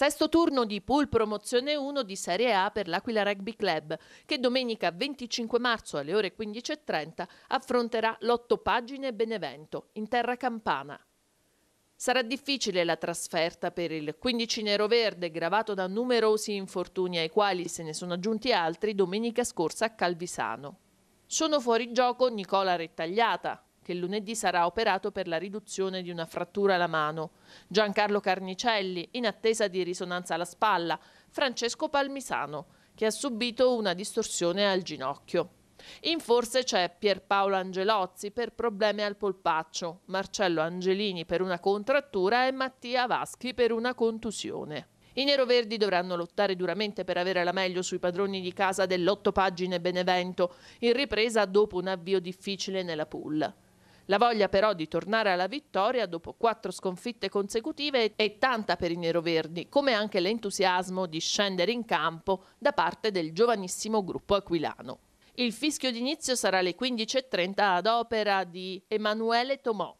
Sesto turno di pool promozione 1 di Serie A per l'Aquila Rugby Club, che domenica 25 marzo alle ore 15.30 affronterà l'otto pagine Benevento, in terra campana. Sarà difficile la trasferta per il 15 nero-verde, gravato da numerosi infortuni ai quali se ne sono aggiunti altri domenica scorsa a Calvisano. Sono fuori gioco Nicola Rettagliata, che lunedì sarà operato per la riduzione di una frattura alla mano. Giancarlo Carnicelli, in attesa di risonanza alla spalla, Francesco Palmisano, che ha subito una distorsione al ginocchio. In forse c'è Pierpaolo Angelozzi per problemi al polpaccio, Marcello Angelini per una contrattura e Mattia Vaschi per una contusione. I neroverdi dovranno lottare duramente per avere la meglio sui padroni di casa dell'otto pagine Benevento, in ripresa dopo un avvio difficile nella pool. La voglia però di tornare alla vittoria dopo quattro sconfitte consecutive è tanta per i neroverdi, come anche l'entusiasmo di scendere in campo da parte del giovanissimo gruppo aquilano. Il fischio d'inizio sarà alle 15.30 ad opera di Emanuele Tomò,